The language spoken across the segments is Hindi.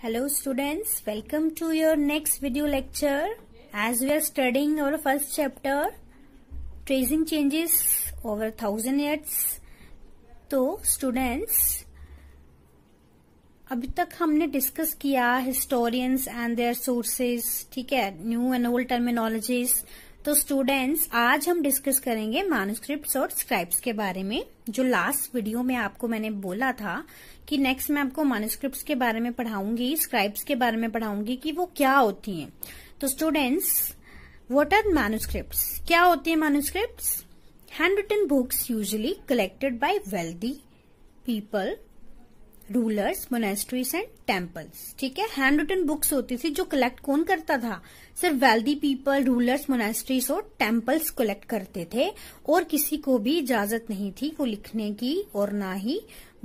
Hello students, welcome to your next video lecture. As we are studying our first chapter, tracing changes over thousand years. तो students, अभी तक हमने डिस्कस किया हिस्टोरियंस एंड देयर सोर्सेस ठीक है न्यू एंड ओल्ड टर्मिनोलॉजीज़ तो स्टूडेंट्स आज हम डिस्कस करेंगे मैनुस्क्रिप्ट और स्क्राइब्स के बारे में जो लास्ट वीडियो में आपको मैंने बोला था कि नेक्स्ट मैं आपको मैनुस्क्रिप्ट के बारे में पढ़ाऊंगी स्क्राइब्स के बारे में पढ़ाऊंगी कि वो क्या होती हैं तो स्टूडेंट्स व्हाट आर मैनुस्क्रिप्ट क्या होती है manuscript handwritten books usually collected by wealthy people rulers monasteries and temples ठीक है हैंड रिटन बुक्स होती थी जो कलेक्ट कौन करता था सिर्फ वेल्दी पीपल रूलर्स मोनेस्ट्रीज और टेम्पल्स कलेक्ट करते थे और किसी को भी इजाजत नहीं थी वो लिखने की और ना ही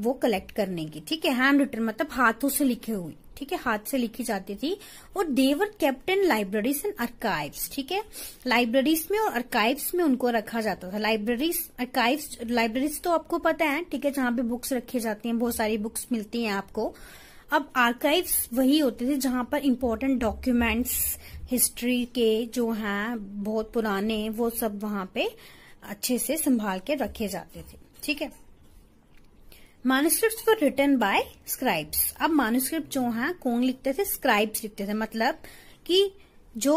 वो कलेक्ट करने की ठीक है हैंड रिटन मतलब हाथों से लिखे हुए ठीक है हाथ से लिखी जाती थी और they were kept in libraries and archives ठीक है लाइब्रेरीज में और अर्काइव्स में उनको रखा जाता था लाइब्रेरीज अर्काइव्स लाइब्रेरीज तो आपको पता है ठीक है जहां पे बुक्स रखी जाती हैं बहुत सारी बुक्स मिलती हैं आपको अब आर्काइव्स वही होते थे जहां पर इम्पोर्टेंट डॉक्यूमेंट्स हिस्ट्री के जो है बहुत पुराने वो सब वहां पे अच्छे से संभाल के रखे जाते थे ठीक है manuscript were written by scribes अब मानुस्क्रिप्ट जो है कौन लिखते थे स्क्राइब्स लिखते थे मतलब कि जो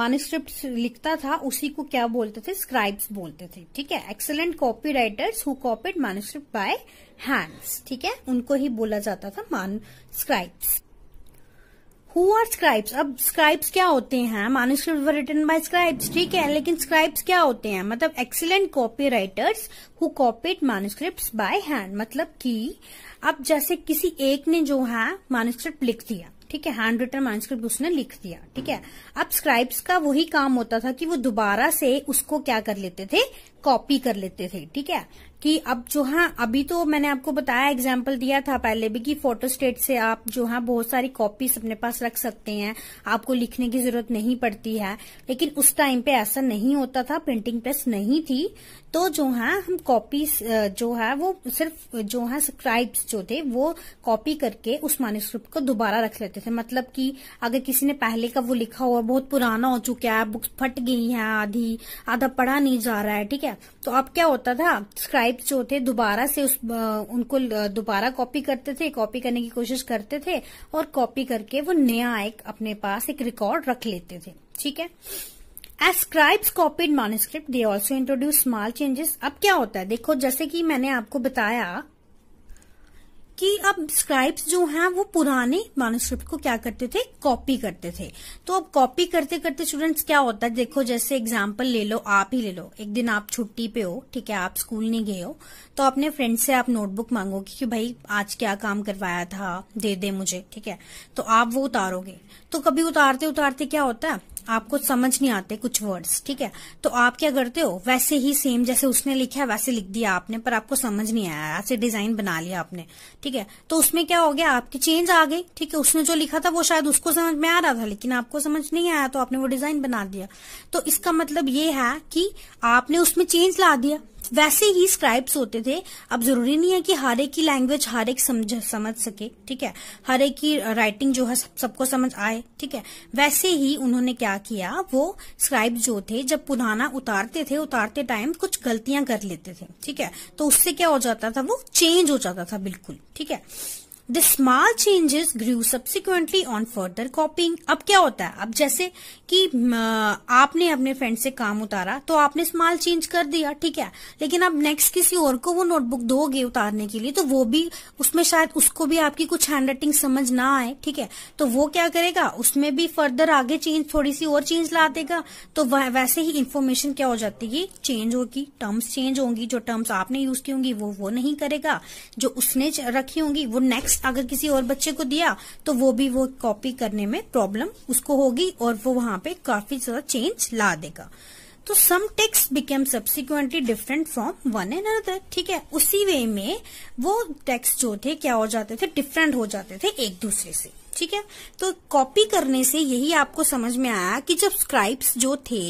मानुस्क्रिप्ट लिखता था उसी को क्या बोलते थे स्क्राइब्स बोलते थे ठीक है excellent copy writers who copied manuscript by hands ठीक है उनको ही बोला जाता था मान स्क्राइब्स हु आर स्क्राइब्स अब स्क्राइब्स क्या होते हैं manuscript were written by scribes ठीक है लेकिन स्क्राइब्स क्या होते हैं मतलब excellent copy writers who copied manuscript by hand मतलब कि अब जैसे किसी एक ने जो है मानुस्क्रिप्ट लिख दिया ठीक है हैंड रिटन मानुस्क्रिप्ट उसने लिख दिया ठीक है अब स्क्राइब्स का वही काम होता था कि वो दोबारा से उसको क्या कर लेते थे कॉपी कर लेते थे ठीक है कि अब जो हाँ अभी तो मैंने आपको बताया एग्जाम्पल दिया था पहले भी कि फोटो स्टेट से आप जो हाँ बहुत सारी कॉपीज अपने पास रख सकते हैं आपको लिखने की जरूरत नहीं पड़ती है लेकिन उस टाइम पे ऐसा नहीं होता था प्रिंटिंग प्रेस नहीं थी तो जो है हाँ, हम कॉपी जो है हाँ, वो सिर्फ जो है हाँ, स्क्राइब्स जो थे वो कॉपी करके उस मैन्यूस्क्रिप्ट को दोबारा रख लेते थे मतलब कि अगर किसी ने पहले का वो लिखा हुआ बहुत पुराना हो चुका है बुक्स फट गई हैं आधी आधा पढ़ा नहीं जा रहा है ठीक है तो अब क्या होता था स्क्राइब्स जो थे दोबारा से उस उनको दोबारा कॉपी करते थे कॉपी करने की कोशिश करते थे और कॉपी करके वो नया एक अपने पास एक रिकॉर्ड रख लेते थे ठीक है as scribes copied manuscript they also introduce small changes अब क्या होता है देखो जैसे कि मैंने आपको बताया कि अब स्क्राइब्स जो हैं वो पुराने मानुस्क्रिप्ट को क्या करते थे कॉपी करते थे तो अब कॉपी करते करते स्टूडेंट्स क्या होता है देखो जैसे एग्जाम्पल ले लो आप ही ले लो एक दिन आप छुट्टी पे हो ठीक है आप स्कूल नहीं गए हो तो अपने फ्रेंड से आप नोटबुक मांगोगे कि भाई आज क्या काम करवाया था दे दे मुझे ठीक है तो आप वो उतारोगे तो कभी उतारते उतारते क्या होता है आपको समझ नहीं आते कुछ वर्ड्स ठीक है तो आप क्या करते हो वैसे ही सेम जैसे उसने लिखा है वैसे लिख दिया आपने पर आपको समझ नहीं आया ऐसे डिजाइन बना लिया आपने ठीक ठीक है तो उसमें क्या हो गया आपकी चेंज आ गई ठीक है उसने जो लिखा था वो शायद उसको समझ में आ रहा था लेकिन आपको समझ नहीं आया तो आपने वो डिजाइन बना दिया तो इसका मतलब ये है कि आपने उसमें चेंज ला दिया वैसे ही स्क्राइब्स होते थे अब जरूरी नहीं है कि हर एक की लैंग्वेज हर एक समझ समझ सके ठीक है हर एक की राइटिंग जो है सबको समझ आए ठीक है वैसे ही उन्होंने क्या किया वो स्क्राइब जो थे जब पुराना उतारते थे उतारते टाइम कुछ गलतियां कर लेते थे ठीक है तो उससे क्या हो जाता था वो चेंज हो जाता था बिल्कुल ठीक है the small changes grew subsequently on further copying अब क्या होता है अब जैसे कि आपने अपने फ्रेंड से काम उतारा तो आपने स्मॉल चेंज कर दिया ठीक है लेकिन अब नेक्स्ट किसी और को वो नोटबुक दोगे उतारने के लिए तो वो भी उसमें शायद उसको भी आपकी कुछ हैंड राइटिंग समझ ना आए ठीक है तो वो क्या करेगा उसमें भी फर्दर आगे चेंज थोड़ी सी और चेंज ला देगा तो वैसे ही इन्फॉर्मेशन क्या हो जाती है चेंज होगी टर्म्स चेंज होंगी जो टर्म्स आपने यूज की होंगी वो वो नहीं करेगा जो उसने रखी होंगी वो नेक्स्ट मार्क्स अगर किसी और बच्चे को दिया तो वो भी वो कॉपी करने में प्रॉब्लम उसको होगी और वो वहां पे काफी ज्यादा चेंज ला देगा तो some text became subsequently different from one and another ठीक है उसी वे में वो टेक्स्ट जो थे क्या हो जाते थे डिफरेंट हो जाते थे एक दूसरे से ठीक है तो कॉपी करने से यही आपको समझ में आया कि जब स्क्राइब्स जो थे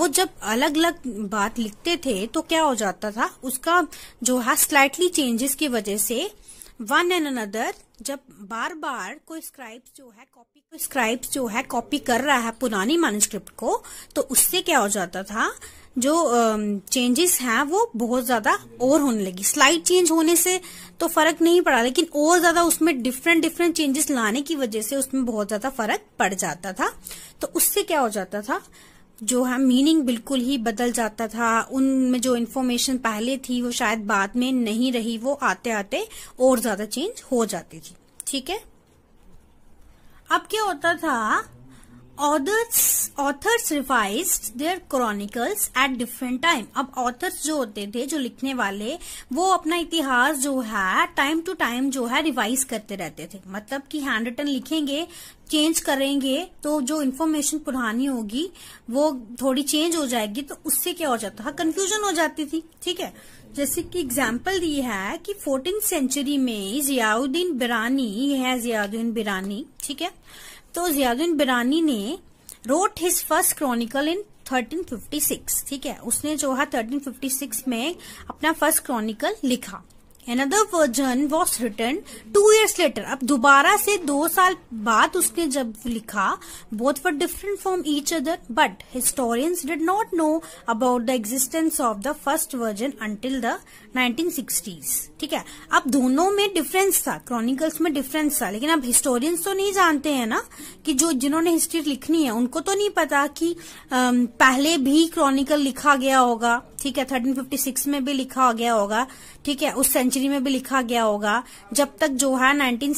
वो जब अलग अलग बात लिखते थे तो क्या हो जाता था उसका जो है स्लाइटली चेंजेस की वजह से वन एंड अनदर जब बार बार कोई स्क्राइब्स जो है कॉपी स्क्राइब्स जो है कॉपी कर रहा है पुरानी मानस्क्रिप्ट को तो उससे क्या हो जाता था जो चेंजेस हैं वो बहुत ज्यादा और होने लगी स्लाइड चेंज होने से तो फर्क नहीं पड़ा लेकिन और ज्यादा उसमें डिफरेंट डिफरेंट चेंजेस लाने की वजह से उसमें बहुत ज्यादा फर्क पड़ जाता था तो उससे क्या हो जाता था जो है मीनिंग बिल्कुल ही बदल जाता था उनमें जो इन्फॉर्मेशन पहले थी वो शायद बाद में नहीं रही वो आते आते और ज्यादा चेंज हो जाती थी ठीक है अब क्या होता था authors authors revise their chronicles at different time अब ऑथर्स जो होते थे जो लिखने वाले वो अपना इतिहास जो है टाइम टू टाइम जो है रिवाइज करते रहते थे मतलब कि हैंड रिटन लिखेंगे चेंज करेंगे तो जो इन्फॉर्मेशन पुरानी होगी वो थोड़ी चेंज हो जाएगी तो उससे क्या हो जाता था कंफ्यूजन हो जाती थी ठीक है जैसे कि एग्जाम्पल दी है कि फोर्टीन सेंचुरी में जियाउद्दीन बिरानी यह है जियाउद्दीन बिरानी ठीक है तो जियाउद्दीन बिरानी ने wrote his first chronicle in 1356 ठीक है उसने जो है 1356 में अपना फर्स्ट क्रॉनिकल लिखा another version was written two years later. अब दोबारा से दो साल बाद उसने जब लिखा both were different from each other, but historians did not know about the existence of the first version until the 1960s. ठीक है अब दोनों में डिफरेंस था क्रॉनिकल्स में डिफरेंस था लेकिन अब हिस्टोरियंस तो नहीं जानते हैं ना कि जो जिन्होंने हिस्ट्री लिखनी है उनको तो नहीं पता कि आ, पहले भी क्रॉनिकल लिखा गया होगा ठीक है 1356 में भी लिखा गया होगा ठीक है उस सेंचुरी सेंचुरी में भी लिखा गया होगा जब तक जो है नाइनटीन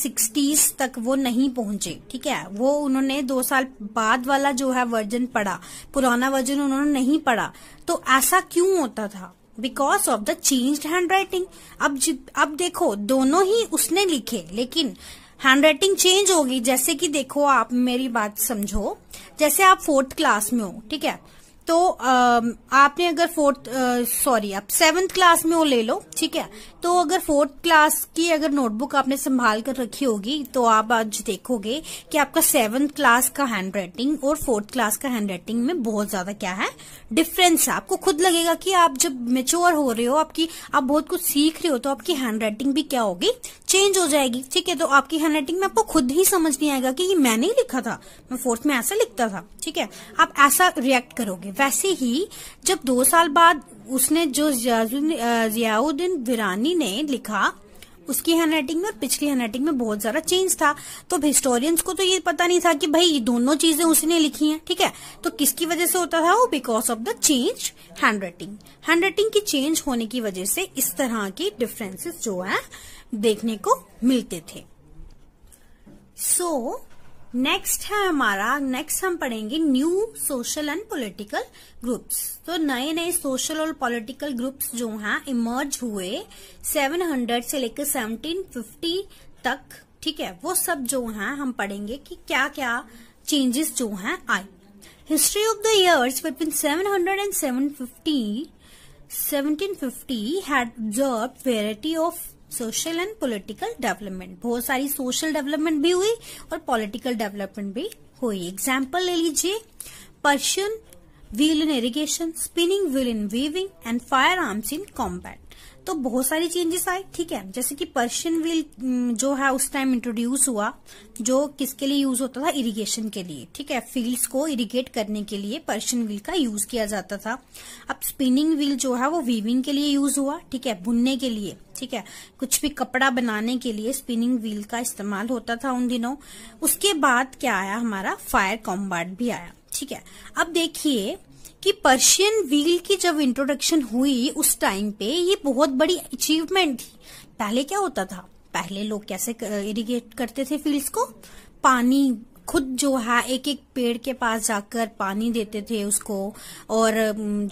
तक वो नहीं पहुंचे ठीक है वो उन्होंने दो साल बाद वाला जो है वर्जन पढ़ा पुराना वर्जन उन्होंने नहीं पढ़ा तो ऐसा क्यों होता था because of the change handwriting अब अब देखो दोनों ही उसने लिखे लेकिन हैंड राइटिंग चेंज होगी जैसे कि देखो आप मेरी बात समझो जैसे आप फोर्थ क्लास में हो ठीक है तो आपने अगर फोर्थ सॉरी आप सेवन्थ क्लास में वो ले लो ठीक है तो अगर फोर्थ क्लास की अगर नोटबुक आपने संभाल कर रखी होगी तो आप आज देखोगे कि आपका सेवन्थ क्लास का हैंड राइटिंग और फोर्थ क्लास का हैंड राइटिंग में बहुत ज्यादा क्या है डिफरेंस है आपको खुद लगेगा कि आप जब मेच्योर हो रहे हो आपकी आप बहुत कुछ सीख रहे हो तो आपकी हैंड राइटिंग भी क्या होगी चेंज हो जाएगी ठीक है तो आपकी हैंड राइटिंग में आपको खुद ही समझ नहीं आएगा कि ये मैंने ही लिखा था मैं फोर्थ में ऐसा लिखता था ठीक है आप ऐसा रिएक्ट करोगे वैसे ही जब दो साल बाद उसने जो जियाउद्दीन विरानी ने लिखा उसकी हैंड राइटिंग में और पिछली हैंड राइटिंग में बहुत ज्यादा चेंज था तो अब हिस्टोरियंस को तो ये पता नहीं था कि भाई ये दोनों चीजें उसने लिखी हैं ठीक है तो किसकी वजह से होता था वो because of the change handwriting handwriting की चेंज होने की वजह से इस तरह के डिफरेंसेस जो है देखने को मिलते थे सो so, नेक्स्ट है हमारा नेक्स्ट हम पढ़ेंगे new social and political groups तो नए नए सोशल और पॉलिटिकल ग्रुप्स जो हैं इमर्ज हुए 700 से लेकर 1750 तक ठीक है वो सब जो हैं हम पढ़ेंगे कि क्या क्या चेंजेस जो हैं आए history of the years between 700 and 750 1750 had observe variety of social and political development बहुत सारी सोशल डेवलपमेंट भी हुई और पॉलिटिकल डेवलपमेंट भी हुई एग्जाम्पल ले लीजिए Persian wheel in irrigation spinning wheel in weaving and firearms in combat तो बहुत सारी चेंजेस आए ठीक है जैसे कि पर्शियन व्हील जो है उस टाइम इंट्रोड्यूस हुआ जो किसके लिए यूज होता था इरिगेशन के लिए ठीक है फील्ड्स को इरिगेट करने के लिए पर्शियन व्हील का यूज किया जाता था अब स्पिनिंग व्हील जो है वो वीविंग के लिए यूज हुआ ठीक है बुनने के लिए ठीक है कुछ भी कपड़ा बनाने के लिए स्पिनिंग व्हील का इस्तेमाल होता था उन दिनों उसके बाद क्या आया हमारा फायर कॉम्बार्ट भी आया ठीक है अब देखिए कि पर्शियन व्हील की जब इंट्रोडक्शन हुई उस टाइम पे ये बहुत बड़ी अचीवमेंट थी पहले क्या होता था पहले लोग कैसे इरिगेट करते थे फील्ड्स को पानी खुद जो है एक एक पेड़ के पास जाकर पानी देते थे उसको और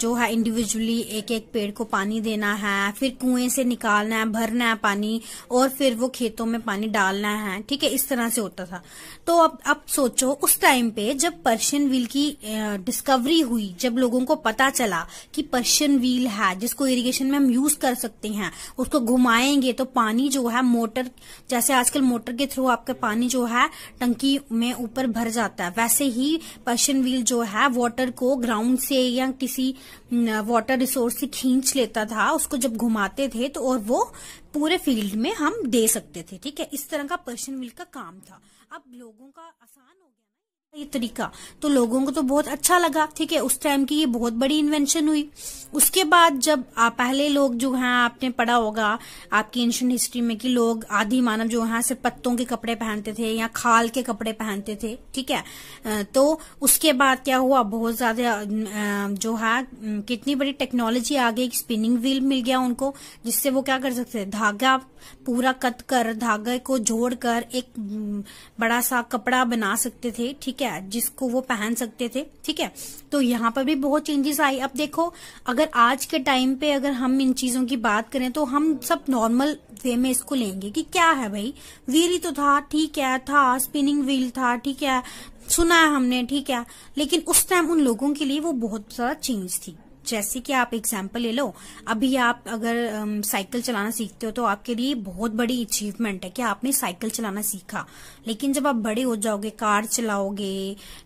जो है इंडिविजुअली एक एक पेड़ को पानी देना है फिर कुएं से निकालना है भरना है पानी और फिर वो खेतों में पानी डालना है ठीक है इस तरह से होता था तो अब अब सोचो उस टाइम पे जब पर्शियन व्हील की डिस्कवरी हुई जब लोगों को पता चला कि पर्शियन व्हील है जिसको इरीगेशन में हम यूज कर सकते हैं उसको घुमाएंगे तो पानी जो है मोटर जैसे आजकल मोटर के थ्रू आपका पानी जो है टंकी में ऊपर भर जाता है वैसे ही पशन व्हील जो है वाटर को ग्राउंड से या किसी वाटर रिसोर्स से खींच लेता था उसको जब घुमाते थे तो और वो पूरे फील्ड में हम दे सकते थे ठीक है इस तरह का पर्शन व्हील का काम था अब लोगों का आसान ये तरीका तो लोगों को तो बहुत अच्छा लगा ठीक है उस टाइम की ये बहुत बड़ी इन्वेंशन हुई उसके बाद जब आप पहले लोग जो हैं आपने पढ़ा होगा आपकी एंशियंट हिस्ट्री में कि लोग आदि मानव जो हैं से पत्तों के कपड़े पहनते थे या खाल के कपड़े पहनते थे ठीक है तो उसके बाद क्या हुआ बहुत ज्यादा जो है कितनी बड़ी टेक्नोलॉजी आ गई स्पिनिंग व्हील मिल गया उनको जिससे वो क्या कर सकते थे धागा पूरा कट कर धागे को जोड़कर एक बड़ा सा कपड़ा बना सकते थे ठीक है जिसको वो पहन सकते थे ठीक है तो यहाँ पर भी बहुत चेंजेस आई अब देखो अगर आज के टाइम पे अगर हम इन चीजों की बात करें तो हम सब नॉर्मल वे में इसको लेंगे कि क्या है भाई व्हील तो था ठीक है था स्पिनिंग व्हील था ठीक है सुना है हमने ठीक है लेकिन उस टाइम उन लोगों के लिए वो बहुत सारा चेंज थी जैसे कि आप एग्जाम्पल ले लो अभी आप अगर साइकिल चलाना सीखते हो तो आपके लिए बहुत बड़ी अचीवमेंट है कि आपने साइकिल चलाना सीखा लेकिन जब आप बड़े हो जाओगे कार चलाओगे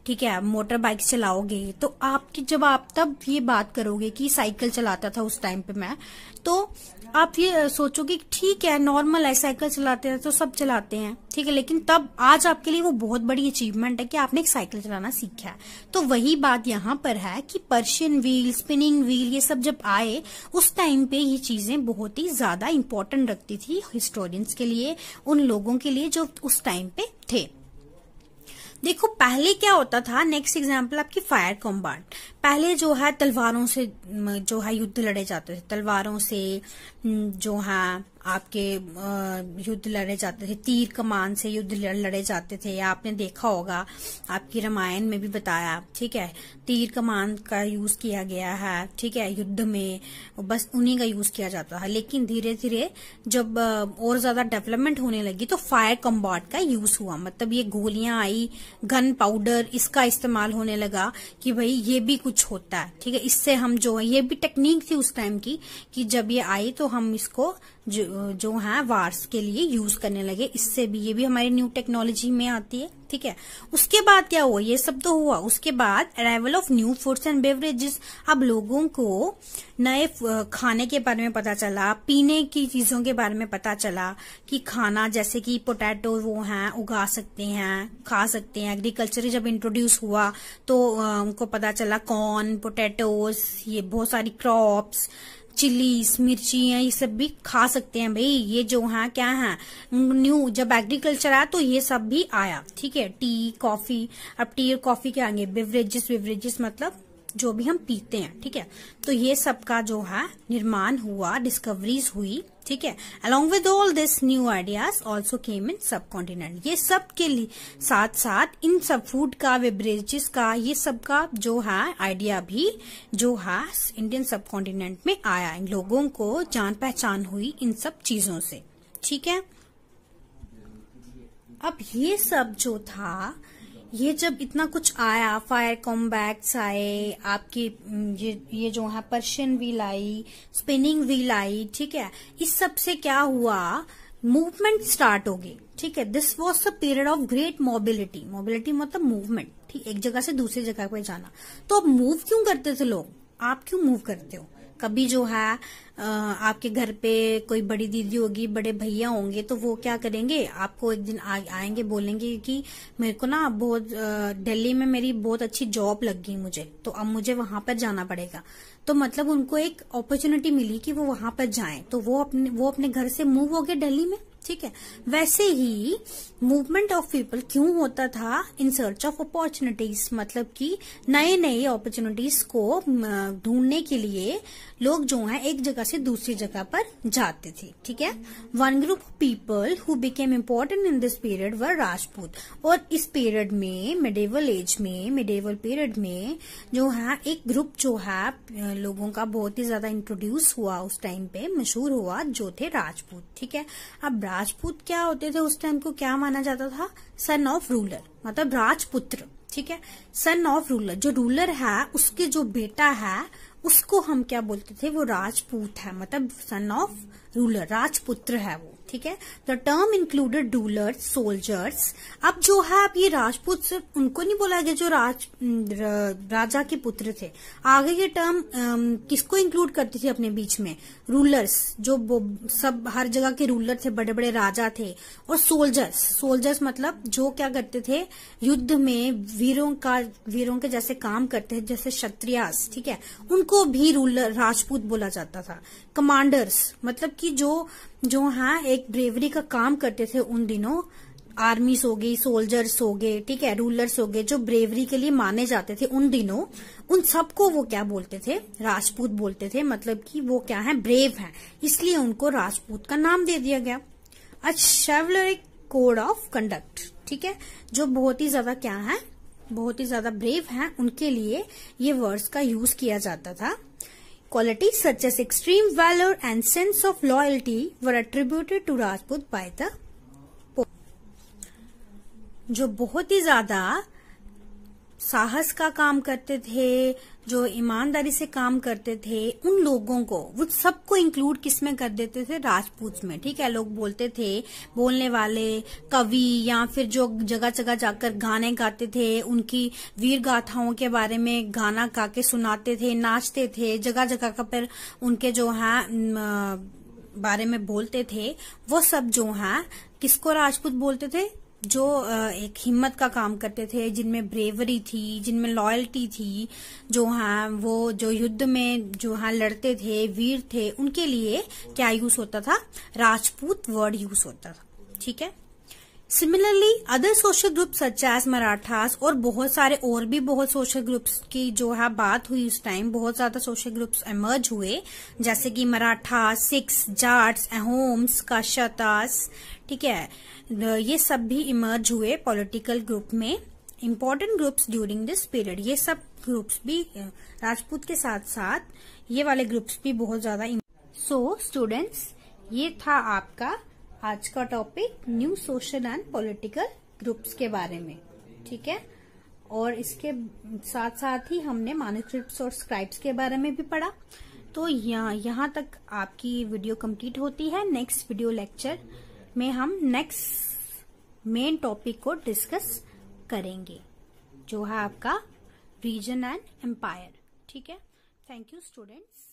ठीक है मोटर बाइक चलाओगे तो आपकी जब आप तब ये बात करोगे कि साइकिल चलाता था उस टाइम पे मैं तो आप ये सोचोगे ठीक है नॉर्मल है साइकिल चलाते हैं तो सब चलाते हैं ठीक है लेकिन तब आज आपके लिए वो बहुत बड़ी अचीवमेंट है कि आपने एक साइकिल चलाना सीखा है तो वही बात यहाँ पर है कि पर्शियन व्हील स्पिनिंग तीन व्हील ये सब जब आए उस टाइम पे ये चीजें बहुत ही ज्यादा इंपॉर्टेंट रखती थी हिस्टोरियंस के लिए उन लोगों के लिए जो उस टाइम पे थे देखो पहले क्या होता था नेक्स्ट एग्जाम्पल आपकी फायर कॉम्बार्ट पहले जो है तलवारों से जो है युद्ध लड़े जाते थे तलवारों से जो है आपके युद्ध लड़े जाते थे तीर कमान से युद्ध लड़े जाते थे आपने देखा होगा आपकी रामायण में भी बताया ठीक है तीर कमान का यूज किया गया है ठीक है युद्ध में बस उन्हीं का यूज किया जाता है लेकिन धीरे धीरे जब और ज्यादा डेवलपमेंट होने लगी तो फायर कम्बॉट का यूज हुआ मतलब ये गोलियां आई गन पाउडर इसका इस्तेमाल होने लगा कि भाई ये भी कुछ कुछ होता है ठीक है इससे हम जो है ये भी टेक्निक थी उस टाइम की कि जब ये आई तो हम इसको जो, जो है वार्स के लिए यूज करने लगे इससे भी ये भी हमारी न्यू टेक्नोलॉजी में आती है ठीक है उसके बाद क्या हुआ ये सब तो हुआ उसके बाद arrival of new foods and beverages अब लोगों को नए खाने के बारे में पता चला पीने की चीजों के बारे में पता चला कि खाना जैसे कि पोटैटो वो हैं उगा सकते हैं खा सकते हैं एग्रीकल्चर जब इंट्रोड्यूस हुआ तो उनको पता चला कौन कॉर्न पोटैटोस ये बहुत सारी क्रॉप्स चिलीस मिर्ची ये सब भी खा सकते हैं भाई ये जो है क्या है न्यू जब एग्रीकल्चर आया तो ये सब भी आया ठीक है टी कॉफी अब टी और कॉफी के आएंगे बेवरेजेस बेवरेजेस मतलब जो भी हम पीते हैं ठीक है तो ये सब का जो है निर्माण हुआ डिस्कवरीज हुई ठीक है along with all this new ideas also came in subcontinent ये सब के लिए साथ साथ इन सब फूड का बेबरेजेस का ये सब का जो है आइडिया भी जो है इंडियन सब कॉन्टिनेंट में आया लोगों को जान पहचान हुई इन सब चीजों से ठीक है अब ये सब जो था ये जब इतना कुछ आया फायर कॉम्बैक्स आए आपकी ये ये जो है पर्शियन व्हील आई स्पिनिंग व्हील आई ठीक है इस सब से क्या हुआ मूवमेंट स्टार्ट हो गई ठीक है this was the period of great mobility mobility मतलब मूवमेंट ठीक एक जगह से दूसरी जगह पर जाना तो अब मूव क्यों करते थे लोग आप क्यों मूव करते हो कभी जो है आपके घर पे कोई बड़ी दीदी होगी बड़े भैया होंगे तो वो क्या करेंगे आपको एक दिन आ, आएंगे बोलेंगे कि मेरे को ना बहुत दिल्ली में मेरी बहुत अच्छी जॉब लग गई मुझे तो अब मुझे वहां पर जाना पड़ेगा तो मतलब उनको एक अपॉर्चुनिटी मिली कि वो वहां पर जाए तो वो अपने वो अपने घर से मूव हो गए दिल्ली में ठीक है वैसे ही मूवमेंट ऑफ पीपल क्यों होता था इन सर्च ऑफ अपॉर्चुनिटीज मतलब कि नए नए अपॉर्चुनिटीज को ढूंढने के लिए लोग जो है एक जगह से दूसरी जगह पर जाते थे ठीक है one group people who became important in this period were Rajput और इस पीरियड में मिडेवल एज में मिडेवल पीरियड में जो है एक ग्रुप जो है लोगों का बहुत ही ज्यादा इंट्रोड्यूस हुआ उस टाइम पे मशहूर हुआ जो थे राजपूत ठीक है अब राजपूत क्या होते थे उस टाइम को क्या माना जाता था सन ऑफ रूलर मतलब राजपुत्र ठीक है सन ऑफ रूलर जो रूलर है उसके जो बेटा है उसको हम क्या बोलते थे वो राजपूत है मतलब सन ऑफ रूलर राजपुत्र है वो ठीक है the term included ruler soldiers अब जो है आप ये राजपूत सिर्फ उनको नहीं बोला गया जो राज राजा के पुत्र थे आगे ये टर्म किसको इंक्लूड करती थी अपने बीच में रूलर्स जो सब हर जगह के रूलर थे बड़े बड़े राजा थे और सोल्जर्स सोल्जर्स मतलब जो क्या करते थे युद्ध में वीरों का वीरों के जैसे काम करते थे जैसे क्षत्रियास ठीक है उनको भी रूलर राजपूत बोला जाता था कमांडर्स मतलब कि जो जो हाँ एक ब्रेवरी का काम करते थे उन दिनों आर्मीस हो गई सोल्जर्स हो गए ठीक है रूलर्स हो गए जो ब्रेवरी के लिए माने जाते थे उन दिनों उन सबको वो क्या बोलते थे राजपूत बोलते थे मतलब कि वो क्या है ब्रेव है इसलिए उनको राजपूत का नाम दे दिया गया अच्छा कोड ऑफ कंडक्ट ठीक है जो बहुत ही ज्यादा क्या है बहुत ही ज्यादा ब्रेव है उनके लिए ये वर्ड्स का यूज किया जाता था Qualities such as extreme valor and sense of loyalty were attributed to Rajput by the Pope. जो बहुत ही ज्यादा साहस का काम करते थे जो ईमानदारी से काम करते थे उन लोगों को वो सबको इंक्लूड किस में कर देते थे राजपूत में ठीक है लोग बोलते थे बोलने वाले कवि या फिर जो जगह जगह जाकर गाने गाते थे उनकी वीर गाथाओं के बारे में गाना गा के सुनाते थे नाचते थे जगह जगह का पर उनके जो है बारे में बोलते थे वो सब जो है किसको राजपूत बोलते थे जो एक हिम्मत का काम करते थे जिनमें ब्रेवरी थी जिनमें लॉयल्टी थी जो हाँ वो जो युद्ध में जो हाँ लड़ते थे वीर थे उनके लिए क्या यूज होता था राजपूत वर्ड यूज होता था ठीक है similarly other social group such as Marathas और बहुत सारे और भी बहुत सोशल ग्रुप्स की जो है बात हुई उस टाइम बहुत ज्यादा सोशल ग्रुप्स एमर्ज हुए जैसे कि मराठा सिक्स जाट्स एहोम्स काशतास ठीक है ये सब भी इमर्ज हुए पॉलिटिकल ग्रुप में important groups during this period ये सब ग्रुप्स भी राजपूत के साथ साथ ये वाले ग्रुप्स भी बहुत ज्यादा सो so, स्टूडेंट्स ये था आपका आज का topic new social and political groups के बारे में ठीक है और इसके साथ साथ ही हमने मानस्क्रिप्ट और स्क्राइब्स के बारे में भी पढ़ा तो यहाँ यहाँ तक आपकी वीडियो कंप्लीट होती है नेक्स्ट वीडियो लेक्चर में हम नेक्स्ट मेन टॉपिक को डिस्कस करेंगे जो है आपका रीजन एंड एम्पायर ठीक है थैंक यू स्टूडेंट्स